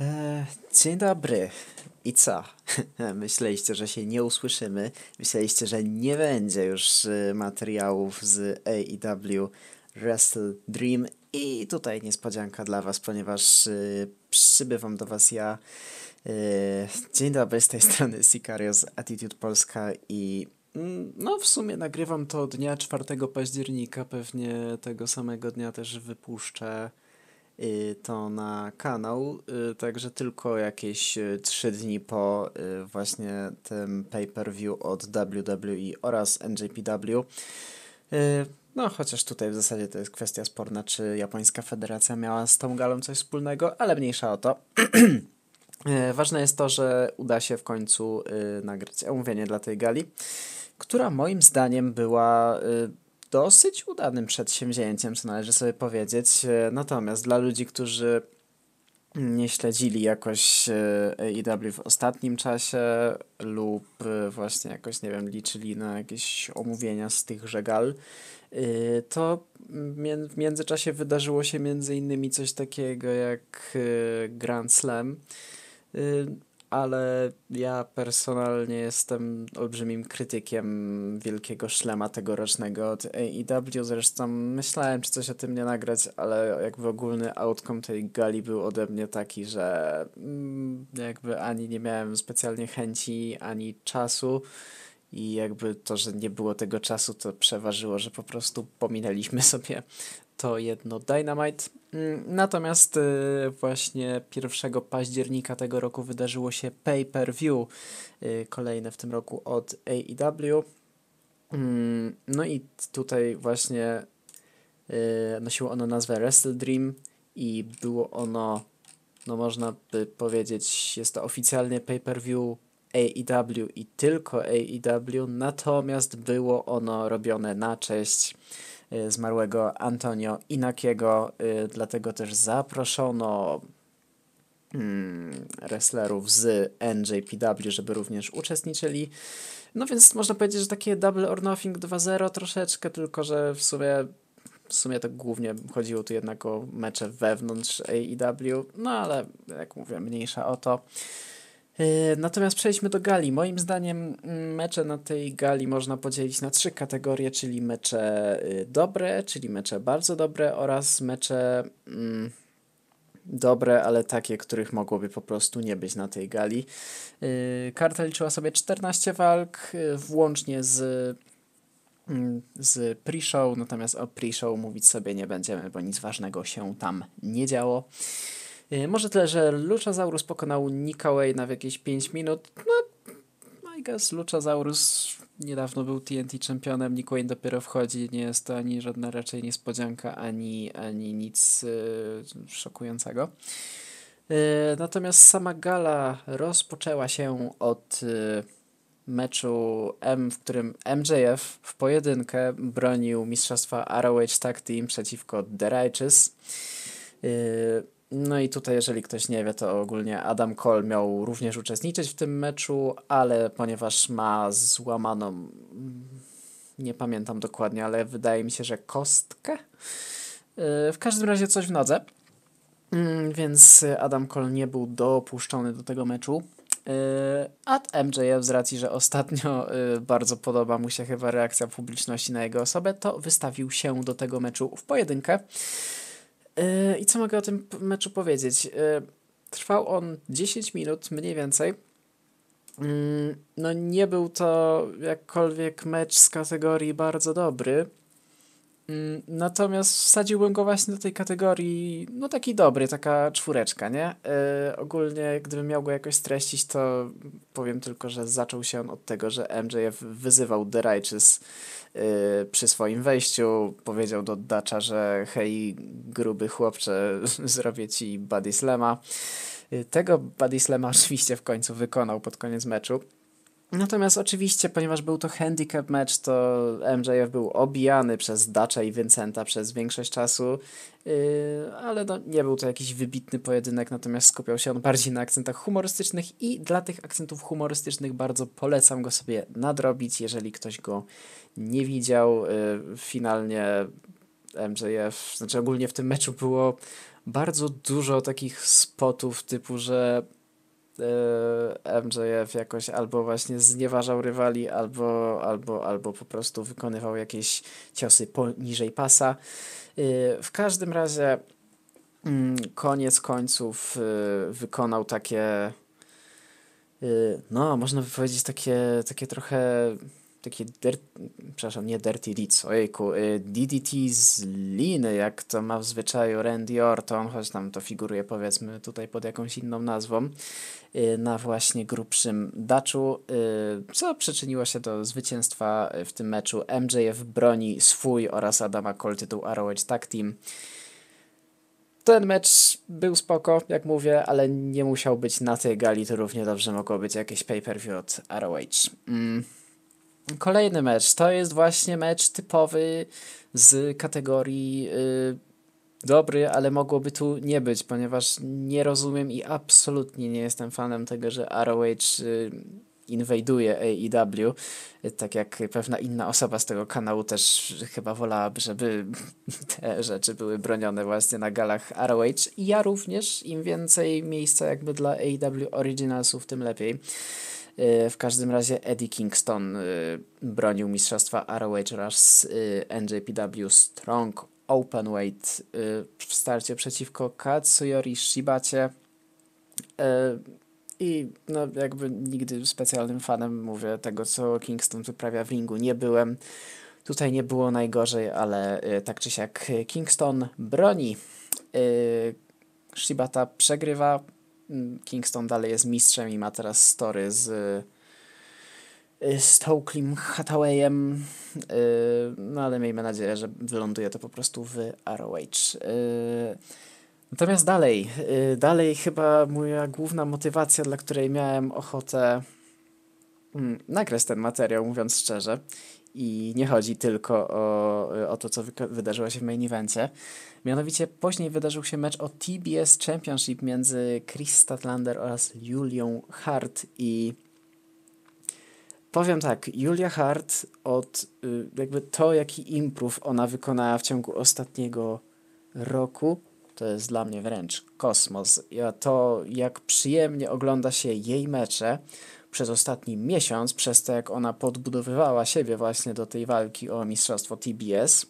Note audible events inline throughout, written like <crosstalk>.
E, dzień dobry. I co? <laughs> Myśleliście, że się nie usłyszymy? Myśleliście, że nie będzie już e, materiałów z AEW Wrestle Dream? I tutaj niespodzianka dla Was, ponieważ y, przybywam do Was ja. Y, dzień dobry, z tej strony Sicario z Attitude Polska i mm, no, w sumie nagrywam to dnia 4 października, pewnie tego samego dnia też wypuszczę Y, to na kanał, y, także tylko jakieś 3 y, dni po właśnie tym pay-per-view od WWE oraz NJPW. No, chociaż tutaj w zasadzie to jest kwestia sporna, czy japońska federacja miała z tą galą coś wspólnego, ale mniejsza o to. <clears throat> Ważne jest to, że uda się w końcu nagrać omówienie dla tej gali, która moim zdaniem była dosyć udanym przedsięwzięciem, co należy sobie powiedzieć. E, natomiast dla ludzi, którzy nie śledzili jakoś e, AEW w ostatnim czasie lub e, właśnie jakoś, nie wiem, liczyli na jakieś omówienia z tychże gal, to w międzyczasie wydarzyło się między innymi coś takiego jak Grand Slam ale ja personalnie jestem olbrzymim krytykiem wielkiego szlema tegorocznego od AEW. Zresztą myślałem, czy coś o tym nie nagrać, ale jakby ogólny outcome tej gali był ode mnie taki, że mm, jakby ani nie miałem specjalnie chęci, ani czasu i jakby to, że nie było tego czasu, to przeważyło, że po prostu pominęliśmy <laughs> sobie to jedno Dynamite. Mm, natomiast y, właśnie 1 października tego roku wydarzyło się pay-per-view, y, kolejne w tym roku od AEW. Mm, no i tutaj właśnie y, nosiło ono nazwę Wrestle Dream i było ono, no można by powiedzieć, jest to oficjalny pay-per-view AEW i tylko AEW, natomiast było ono robione na cześć e, zmarłego Antonio Inakiego, e, dlatego też zaproszono mm, wrestlerów z NJPW, żeby również uczestniczyli. No więc można powiedzieć, że takie Double or Nothing 2.0 troszeczkę, tylko że w sumie w sumie to głównie chodziło tu jednak o mecze wewnątrz AEW, no ale jak mówię, mniejsza o to. E, natomiast przejdźmy do gali. Moim zdaniem mm, mecze na tej gali można podzielić na trzy kategorie, czyli mecze y, dobre, czyli mecze bardzo dobre oraz mecze mm, dobre, ale takie, których mogłoby po prostu nie być na tej gali. Y, karta liczyła sobie 14 walk, y, włącznie z mm, z pre-show, natomiast o pre-show mówić sobie nie będziemy, bo nic ważnego się tam nie działo. Y, może tyle, że Luchasaurus pokonał Nika Wayna w jakieś 5 minut. No, no, I guess Luchasaurus niedawno był TNT czempionem, Nick Wayne dopiero wchodzi, nie jest to ani żadna raczej niespodzianka, ani, ani nic yy, szokującego. Yy, natomiast sama gala rozpoczęła się od yy, meczu M, w którym MJF w pojedynkę bronił mistrzostwa ROH Tag Team przeciwko The Righteous. Yy, no i tutaj, jeżeli ktoś nie wie, to ogólnie Adam Cole miał również uczestniczyć w tym meczu, ale ponieważ ma złamaną, mm, nie pamiętam dokładnie, ale wydaje mi się, że kostkę. Yy, w każdym razie coś w nodze. Mm, więc Adam Cole nie był dopuszczony do tego meczu. Yy, A MJF z racji, że ostatnio yy, bardzo podoba mu się chyba reakcja publiczności na jego osobę, to wystawił się do tego meczu w pojedynkę. Yy, I co mogę o tym meczu powiedzieć? Yy, trwał on 10 minut mniej więcej. Mm, no nie był to jakkolwiek mecz z kategorii bardzo dobry. Mm, natomiast wsadziłbym go właśnie do tej kategorii, no taki dobry, taka czwóreczka, nie? Yy, ogólnie, gdybym miał go jakoś streścić, to powiem tylko, że zaczął się on od tego, że MJF wyzywał The Righteous yy, przy swoim wejściu. Powiedział do Dacza, że hej, gruby chłopcze, <laughs> zrobię ci Badislema". Yy, tego Badislema <laughs> oczywiście w końcu wykonał pod koniec meczu. Natomiast oczywiście, ponieważ był to handicap mecz, to MJF był obijany przez Dacza i Vincenta przez większość czasu, yy, ale no, nie był to jakiś wybitny pojedynek, natomiast skupiał się on bardziej na akcentach humorystycznych i dla tych akcentów humorystycznych bardzo polecam go sobie nadrobić, jeżeli ktoś go nie widział. Yy, finalnie MJF, znaczy ogólnie w tym meczu było bardzo dużo takich spotów typu, że E, MJF jakoś albo właśnie znieważał rywali, albo, albo, albo po prostu wykonywał jakieś ciosy poniżej pasa. E, w każdym razie mm, koniec końców e, wykonał takie no, można by powiedzieć takie, takie trochę takie, der przepraszam, nie Dirty Deeds, ojejku, y, DDT z liny, jak to ma w zwyczaju Randy Orton, choć tam to figuruje powiedzmy tutaj pod jakąś inną nazwą, y, na właśnie grubszym daczu, y, co przyczyniło się do zwycięstwa w tym meczu. MJF broni swój oraz Adama Cole tytuł ROH Tag Team. Ten mecz był spoko, jak mówię, ale nie musiał być na tej gali, to równie dobrze mogło być jakieś pay-per-view od ROH. Mm. Kolejny mecz to jest właśnie mecz typowy z kategorii yy, dobry, ale mogłoby tu nie być, ponieważ nie rozumiem i absolutnie nie jestem fanem tego, że ROH yy, inwajduje AEW, tak jak pewna inna osoba z tego kanału też chyba wolałaby, żeby <laughs> te rzeczy były bronione właśnie na galach ROH. I ja również, im więcej miejsca jakby dla AEW Originalsów, tym lepiej. W każdym razie Eddie Kingston y, bronił mistrzostwa ROH oraz y, NJPW Strong Openweight y, w starcie przeciwko Katsuyori Shibacie. I no, jakby nigdy specjalnym fanem, mówię, tego co Kingston wyprawia w ringu nie byłem. Tutaj nie było najgorzej, ale tak czy siak Kingston broni. Shibata przegrywa Kingston dalej jest mistrzem i ma teraz story z y, z Toaklim Hathawayem, y, no ale miejmy nadzieję, że wyląduje to po prostu w ROH. Y, natomiast dalej, dalej chyba moja główna motywacja, dla której miałem ochotę mm, nagrać ten materiał, mówiąc szczerze, i nie chodzi tylko o, o to, co wydarzyło się w main evencie. Mianowicie później wydarzył się mecz o TBS Championship między Chris Statlander oraz Julią Hart i powiem tak, Julia Hart od y, jakby to, jaki improve ona wykonała w ciągu ostatniego roku, to jest dla mnie wręcz kosmos. Ja to, jak przyjemnie ogląda się jej mecze, przez ostatni miesiąc, przez to jak ona podbudowywała siebie właśnie do tej walki o mistrzostwo TBS.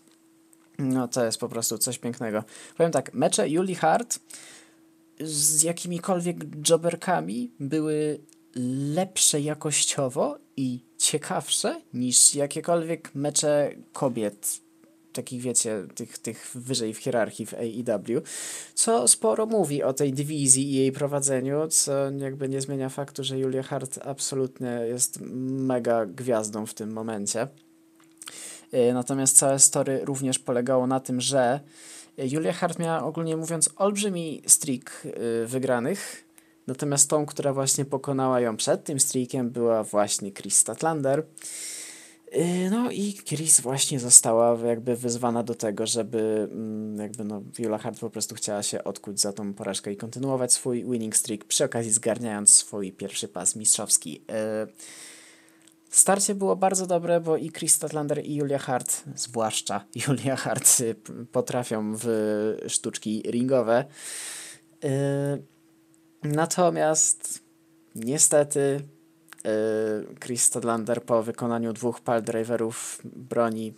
No to jest po prostu coś pięknego. Powiem tak, mecze Julie Hart z jakimikolwiek joberkami były lepsze jakościowo i ciekawsze niż jakiekolwiek mecze kobiet takich, wiecie, tych, tych wyżej w hierarchii w AEW, co sporo mówi o tej dywizji i jej prowadzeniu, co jakby nie zmienia faktu, że Julia Hart absolutnie jest mega gwiazdą w tym momencie. E, natomiast całe story również polegało na tym, że Julia Hart miała ogólnie mówiąc olbrzymi streak e, wygranych, natomiast tą, która właśnie pokonała ją przed tym streakiem była właśnie Chris Statlander. Y, no i Chris właśnie została jakby wyzwana do tego, żeby mm, jakby no Viola Hart po prostu chciała się odkuć za tą porażkę i kontynuować swój winning streak, przy okazji zgarniając swój pierwszy pas mistrzowski. Y, starcie było bardzo dobre, bo i Chris Statlander i Julia Hart, zwłaszcza <laughs> Julia Hart, y, potrafią w sztuczki ringowe. Natomiast niestety Y, Chris Stadlander po wykonaniu dwóch driverów broni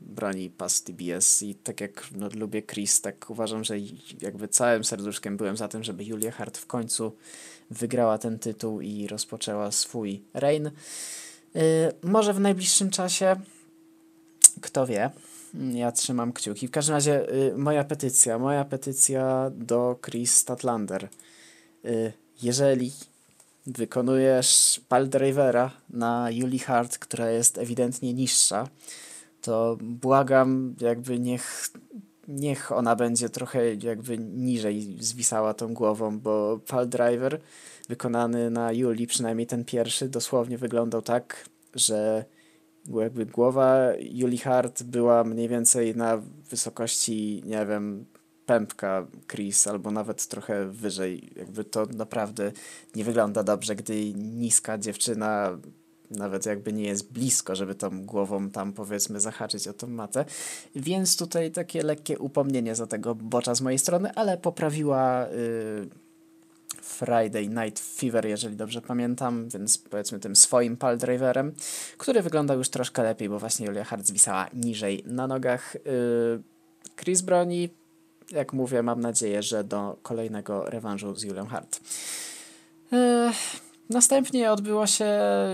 broni pas TBS i tak jak no, lubię Chris, tak uważam, że jakby całym serduszkiem byłem za tym, żeby Julia Hart w końcu wygrała ten tytuł i rozpoczęła swój reign. Y, może w najbliższym czasie, kto wie, ja trzymam kciuki. W każdym razie y, moja petycja, moja petycja do Chris Statlander. jeżeli wykonujesz pal drivera na Julie Hart, która jest ewidentnie niższa, to błagam, jakby niech, niech ona będzie trochę jakby niżej zwisała tą głową, bo pal driver wykonany na Julie przynajmniej ten pierwszy, dosłownie wyglądał tak, że jakby głowa Julie Hart była mniej więcej na wysokości, nie wiem, pępka Chris, albo nawet trochę wyżej. Jakby to naprawdę nie wygląda dobrze, gdy niska dziewczyna nawet jakby nie jest blisko, żeby tą głową tam powiedzmy zahaczyć o tą matę. Więc tutaj takie lekkie upomnienie za tego bocza z mojej strony, ale poprawiła y, Friday Night Fever, jeżeli dobrze pamiętam, więc powiedzmy tym swoim pal driverem, który wyglądał już troszkę lepiej, bo właśnie Julia Hart zwisała niżej na nogach. Yy, Chris broni, jak mówię, mam nadzieję, że do kolejnego rewanżu z Julią Hart. E, następnie odbyło się e,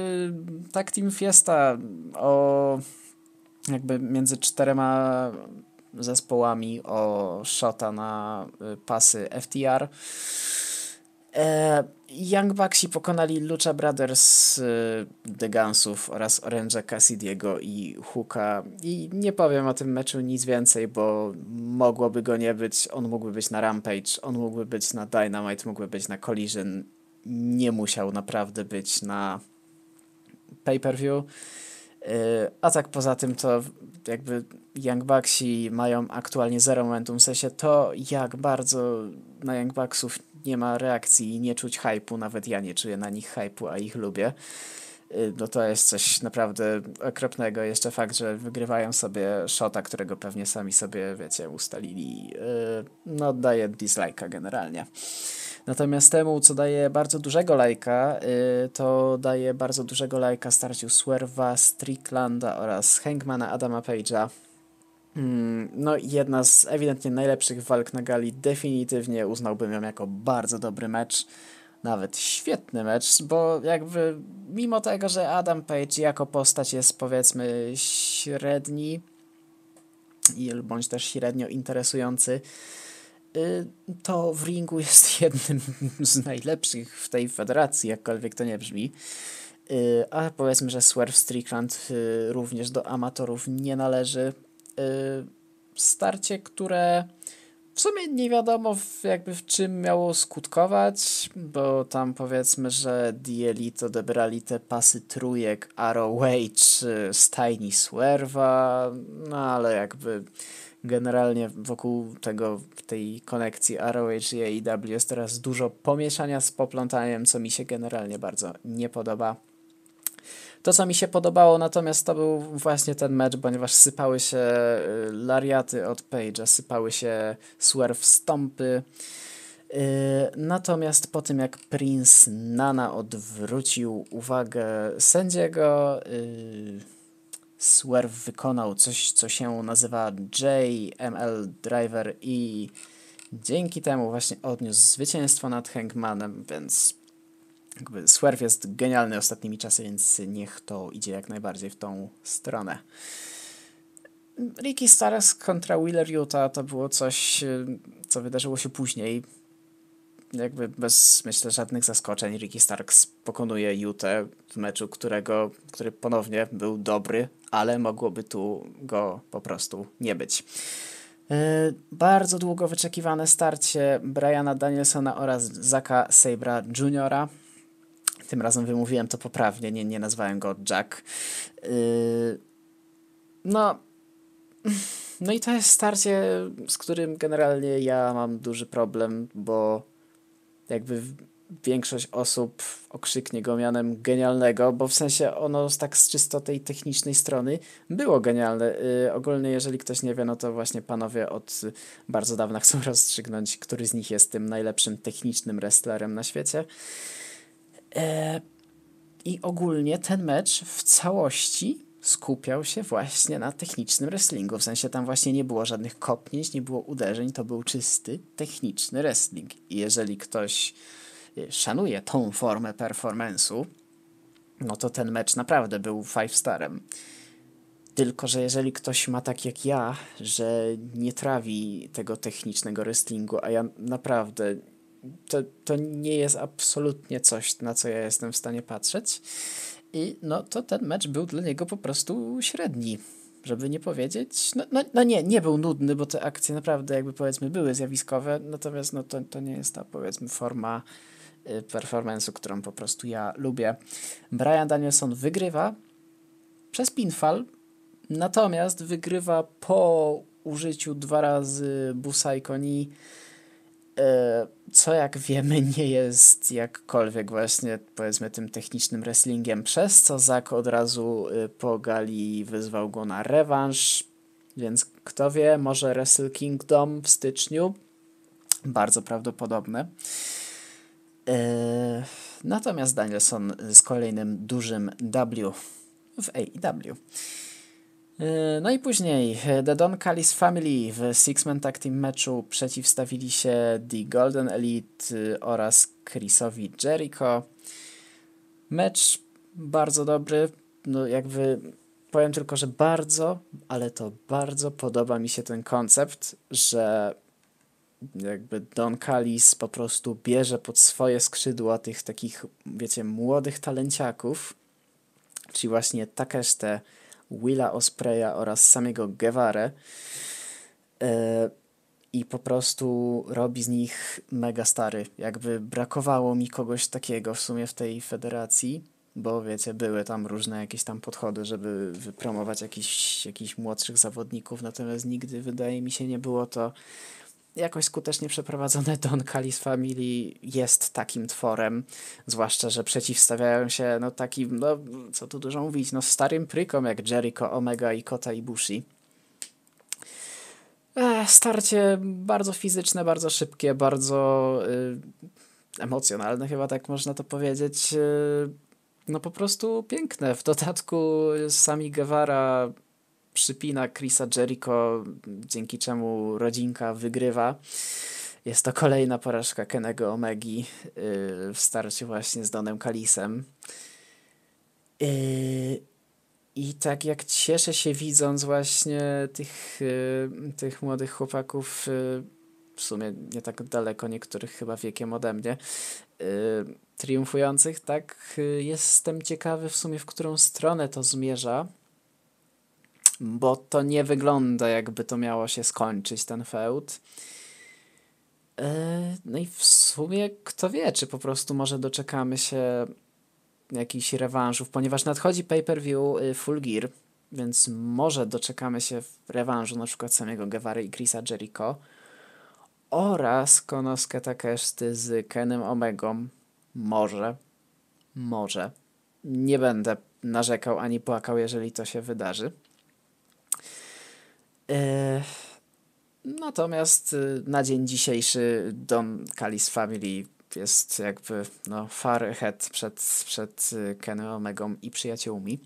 tak Team Fiesta o jakby między czterema zespołami o shota na e, pasy FTR. Young Bucksi pokonali Lucha Brothers, y, The Gunsów oraz Orange'a Cassidyego i Hooka. I nie powiem o tym meczu nic więcej, bo mogłoby go nie być. On mógłby być na Rampage, on mógłby być na Dynamite, mógłby być na Collision. Nie musiał naprawdę być na pay-per-view. Y, a tak poza tym to jakby Young Bucksi mają aktualnie zero momentum. W sensie to, jak bardzo na Young Bucksów nie ma reakcji i nie czuć hypu, nawet ja nie czuję na nich hypu, a ich lubię, y, no to jest coś naprawdę okropnego. Jeszcze fakt, że wygrywają sobie shota, którego pewnie sami sobie, wiecie, ustalili, y, no daje dislike'a generalnie. Natomiast temu, co daje bardzo dużego lajka, y, to daje bardzo dużego lajka starciu Swerva, Stricklanda oraz Hangmana Adama Page'a Hmm, no jedna z ewidentnie najlepszych walk na gali, definitywnie uznałbym ją jako bardzo dobry mecz, nawet świetny mecz, bo jakby mimo tego, że Adam Page jako postać jest powiedzmy średni bądź też średnio interesujący, y, to w ringu jest <laughs> jednym z najlepszych w tej federacji, jakkolwiek to nie brzmi. Y, a powiedzmy, że Swerve Strickland y, również do amatorów nie należy, Y, starcie, które w sumie nie wiadomo w, jakby w czym miało skutkować, bo tam powiedzmy, że DLI to odebrali te pasy trójek Arrow z y, Tiny Swerwa, no ale jakby generalnie wokół tego, tej konekcji Age i AEW jest teraz dużo pomieszania z poplątaniem, co mi się generalnie bardzo nie podoba. To, co mi się podobało natomiast, to był właśnie ten mecz, ponieważ sypały się y, lariaty od Page'a, sypały się swerw stąpy. Y, natomiast po tym jak Prince Nana odwrócił uwagę sędziego, y, Swerve wykonał coś, co się nazywa JML Driver i dzięki temu właśnie odniósł zwycięstwo nad Hangmanem, więc jakby Swerve jest genialny ostatnimi czasy, więc niech to idzie jak najbardziej w tą stronę. Ricky Starks kontra Wheeler Utah to było coś, co wydarzyło się później. Jakby bez, myślę, żadnych zaskoczeń Ricky Starks pokonuje Jutę w meczu, którego, który ponownie był dobry, ale mogłoby tu go po prostu nie być. E, bardzo długo wyczekiwane starcie Briana Danielsona oraz Zaka Sabra Jr. Tym razem wymówiłem to poprawnie, nie, nie nazwałem go Jack. Yy, no. No i to jest starcie, z którym generalnie ja mam duży problem, bo jakby większość osób okrzyknie go mianem genialnego, bo w sensie ono tak z czysto tej technicznej strony było genialne. Yy, ogólnie, jeżeli ktoś nie wie, no to właśnie panowie od bardzo dawna chcą <laughs> rozstrzygnąć, który z nich jest tym najlepszym technicznym wrestlerem na świecie. I ogólnie ten mecz w całości skupiał się właśnie na technicznym wrestlingu. W sensie tam właśnie nie było żadnych kopnięć, nie było uderzeń, to był czysty techniczny wrestling. I jeżeli ktoś e, szanuje tą formę performance'u, no to ten mecz naprawdę był five starem. Tylko, że jeżeli ktoś ma tak jak ja, że nie trawi tego technicznego wrestlingu, a ja naprawdę to, to nie jest absolutnie coś, na co ja jestem w stanie patrzeć. I no to ten mecz był dla niego po prostu średni żeby nie powiedzieć. No, no, no, nie, nie był nudny, bo te akcje naprawdę jakby powiedzmy były zjawiskowe, natomiast no to, to nie jest ta powiedzmy forma y, performance'u, którą po prostu ja lubię. Brian Danielson wygrywa przez pinfall, natomiast wygrywa po użyciu dwa razy busa i koni E, co jak wiemy <laughs> nie jest jakkolwiek właśnie powiedzmy tym technicznym wrestlingiem, przez co Zak od razu y, po gali wyzwał go na rewanż, więc kto wie, może Wrestle Kingdom w styczniu, bardzo prawdopodobne. E, natomiast Danielson z kolejnym dużym W w AEW. E, no i później e, The Don Callis Family w Six-Man Tag Team meczu przeciwstawili się The Golden Elite y, oraz Chrisowi Jericho. Mecz bardzo dobry, no jakby powiem tylko, że bardzo, ale to bardzo podoba mi się ten koncept, że jakby Don Callis po prostu bierze pod swoje skrzydła tych takich, wiecie, młodych talenciaków, czyli właśnie Takeshite, Willa Ospreya oraz samego Guevara e, i po prostu robi z nich mega stary. Jakby brakowało mi kogoś takiego w sumie w tej federacji, bo wiecie, były tam różne jakieś tam podchody, żeby wypromować jakichś jakiś młodszych zawodników, natomiast nigdy wydaje mi się nie było to jakoś skutecznie przeprowadzone <laughs> Don Kalis Family jest takim tworem, zwłaszcza, że przeciwstawiają się no takim, no co tu dużo mówić, no starym prykom jak Jericho, Omega i Kota i Bushi. starcie bardzo fizyczne, bardzo szybkie, bardzo y, emocjonalne chyba tak można to powiedzieć. Y, no po prostu piękne. W dodatku sami Guevara przypina Chrisa Jericho, dzięki czemu rodzinka wygrywa. Jest to kolejna porażka Kenego Omegi y, w starciu właśnie z Donem Kalisem. Y, I tak jak cieszę się widząc właśnie tych, y, tych młodych chłopaków, w sumie nie tak daleko, niektórych chyba wiekiem ode mnie, triumfujących, tak jestem ciekawy w sumie, w którą stronę to zmierza bo to nie wygląda jakby to miało się skończyć, ten feud. E, no i w sumie kto wie, czy po prostu może doczekamy się jakichś rewanżów, ponieważ nadchodzi pay-per-view y, Full Gear, więc może doczekamy się rewanżu na przykład samego Gewary i Chrisa Jericho oraz Konosuke Takeshity z Kenem Omegą. Może, może. Nie będę narzekał ani płakał, jeżeli to się wydarzy. Yy, natomiast y, na dzień dzisiejszy Don Kalis Family jest jakby no, far ahead przed, przed y, Kenem Omegą i przyjaciółmi.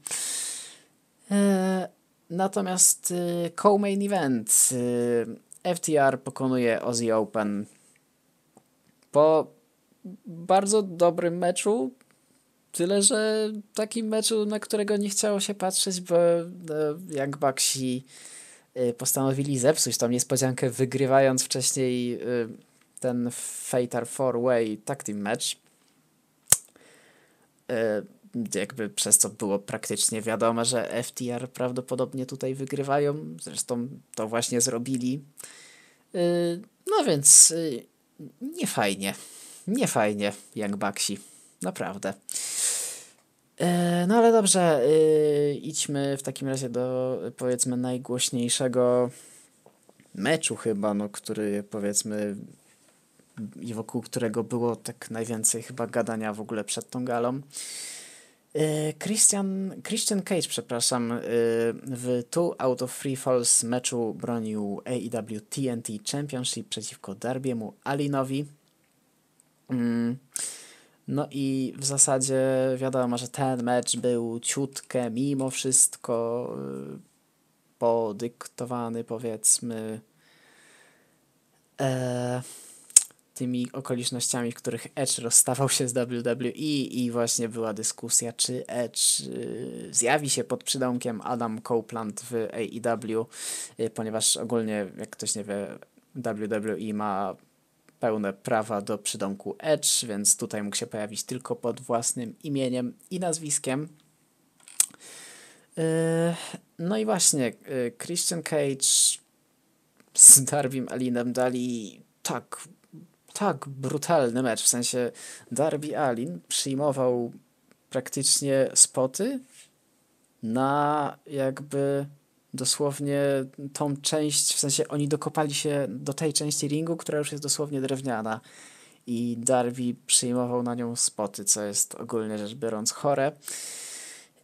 Yy, natomiast y, co-main event FTR pokonuje Aussie Open po bardzo dobrym meczu, Tyle, że takim meczu, na którego nie chciało się patrzeć, bo no, Baksi. Bucksi Y, postanowili zepsuć tą niespodziankę, wygrywając wcześniej y, ten Fatal Four Way Tag Team Match. Y, jakby przez co było praktycznie wiadomo, że FTR prawdopodobnie tutaj wygrywają. Zresztą to właśnie zrobili. No więc nie fajnie. Nie fajnie, jak Baksi. Naprawdę. E, no ale dobrze, y, idźmy w takim razie do powiedzmy najgłośniejszego meczu chyba, no, który powiedzmy i wokół którego było tak najwięcej chyba gadania w ogóle przed tą galą. E, Christian, Christian Cage, przepraszam, y, w Two Out of Three Falls meczu bronił AEW TNT Championship przeciwko Darbiemu Alinowi. Mm. No i w zasadzie wiadomo, że ten mecz był ciutkę mimo wszystko y, podyktowany powiedzmy e, tymi okolicznościami, w których Edge rozstawał się z WWE i właśnie była dyskusja, czy Edge y, zjawi się pod przydomkiem Adam Copeland w AEW, y, ponieważ ogólnie, jak ktoś nie wie, WWE ma pełne prawa do przydomku Edge, więc tutaj mógł się pojawić tylko pod własnym imieniem i nazwiskiem. Yy, no i właśnie, yy, Christian Cage z Darwim Alinem dali tak, tak brutalny mecz, w sensie Darby Alin przyjmował praktycznie spoty na jakby dosłownie tą część, w sensie oni dokopali się do tej części ringu, która już jest dosłownie drewniana i Darby przyjmował na nią spoty, co jest ogólnie rzecz biorąc chore.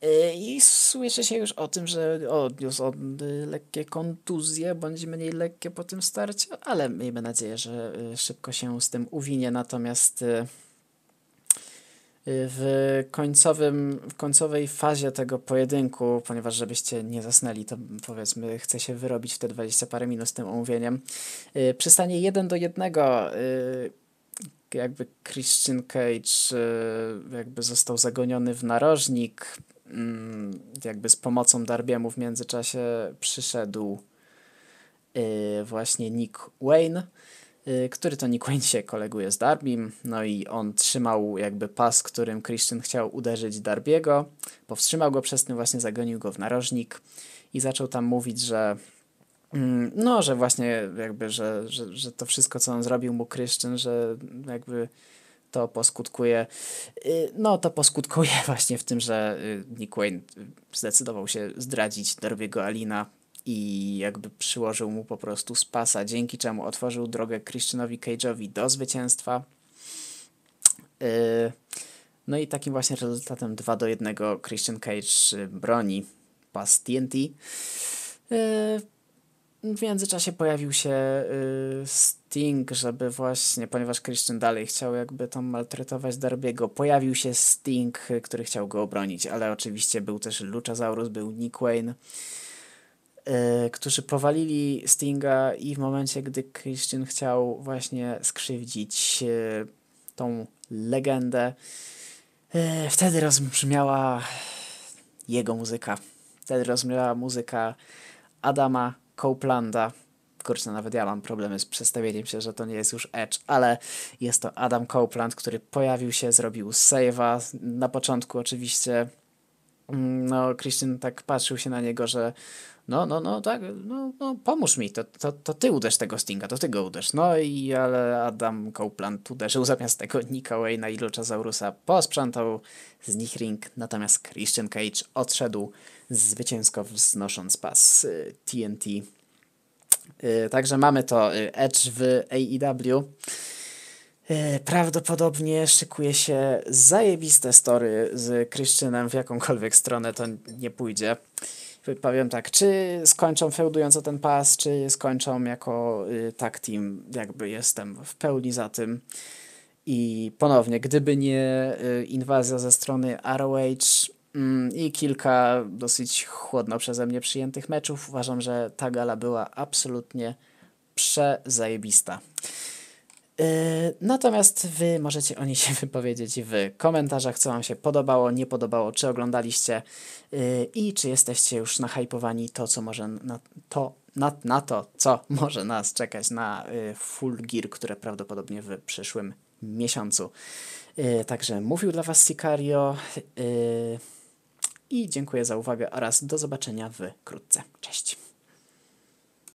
Y, I słyszy się już o tym, że odniósł on y, lekkie kontuzje, bądź mniej lekkie po tym starciu, ale miejmy nadzieję, że y, szybko się z tym uwinie. Natomiast w, końcowym, w końcowej fazie tego pojedynku, ponieważ żebyście nie zasnęli, to powiedzmy chcę się wyrobić w te 20 parę minut z tym omówieniem, y, przystanie 1 do 1 y, jakby Christian Cage y, jakby został zagoniony w narożnik, mm, jakby z pomocą Darbiemu w międzyczasie przyszedł właśnie Nick Wayne Y, który to się koleguje z Darbim, no i on trzymał jakby pas, którym Christian chciał uderzyć Darbiego, powstrzymał go przez tym, właśnie zagonił go w narożnik i zaczął tam mówić, że mm, no, że właśnie jakby, że, że, że to wszystko, co on zrobił mu Christian, że jakby to poskutkuje, y, no to poskutkuje <laughs> właśnie w tym, że y, Nick Wayne zdecydował się zdradzić Darbiego Alina i jakby przyłożył mu po prostu z pasa, dzięki czemu otworzył drogę Christianowi Cage'owi do zwycięstwa. Y, no i takim właśnie rezultatem 2 do 1 Christian Cage broni pas TNT. Y, w międzyczasie pojawił się y, Sting, żeby właśnie, ponieważ Christian dalej chciał jakby tam maltretować Darbiego, pojawił się Sting, który chciał go obronić, ale oczywiście był też Luchasaurus, był Nick Wayne. E, którzy powalili Stinga i w momencie, gdy Christian chciał właśnie skrzywdzić e, tą legendę, e, wtedy rozbrzmiała jego muzyka. Wtedy rozbrzmiała muzyka Adama Coplanda. Kurczę, nawet ja mam problemy z przestawieniem się, że to nie jest już Edge, ale jest to Adam Copeland, który pojawił się, zrobił save'a. Na początku oczywiście mm, no, Christian tak patrzył się na niego, że no, no, no, tak, no, no pomóż mi, to, to, to ty uderz tego Stinga, to ty go uderz. No i ale Adam Copeland uderzył zamiast tego Nicka Wayne'a i Luchasaurusa, posprzątał z nich ring, natomiast Christian Cage odszedł zwycięsko wznosząc pas TNT. Y, y, także mamy to y, Edge w AEW. Prawdopodobnie szykuje się zajebiste story z Christianem w jakąkolwiek stronę to nie pójdzie powiem tak, czy skończą feudująco ten pas, czy skończą jako y, tak team, jakby jestem w pełni za tym. I ponownie, gdyby nie y, inwazja ze strony ROH mm, i kilka dosyć chłodno przeze mnie przyjętych meczów, uważam, że ta gala była absolutnie przezajebista. Yy, natomiast Wy możecie o nich się <laughs> wypowiedzieć w komentarzach, co Wam się podobało, nie podobało, czy oglądaliście yy, i czy jesteście już nachajpowani to, co może na to, na, na to, co <laughs> może nas czekać na yy, full gear, które prawdopodobnie w przyszłym miesiącu. Także mówił dla Was Sicario i dziękuję za uwagę oraz do zobaczenia wkrótce. Cześć!